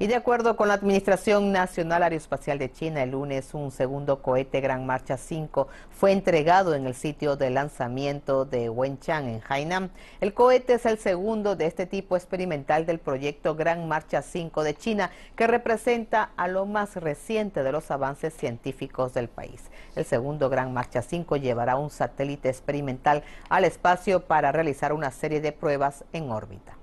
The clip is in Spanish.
Y de acuerdo con la Administración Nacional Aeroespacial de China, el lunes un segundo cohete Gran Marcha 5 fue entregado en el sitio de lanzamiento de Wenchang en Hainan. El cohete es el segundo de este tipo experimental del proyecto Gran Marcha 5 de China, que representa a lo más reciente de los avances científicos del país. El segundo Gran Marcha 5 llevará un satélite experimental al espacio para realizar una serie de pruebas en órbita.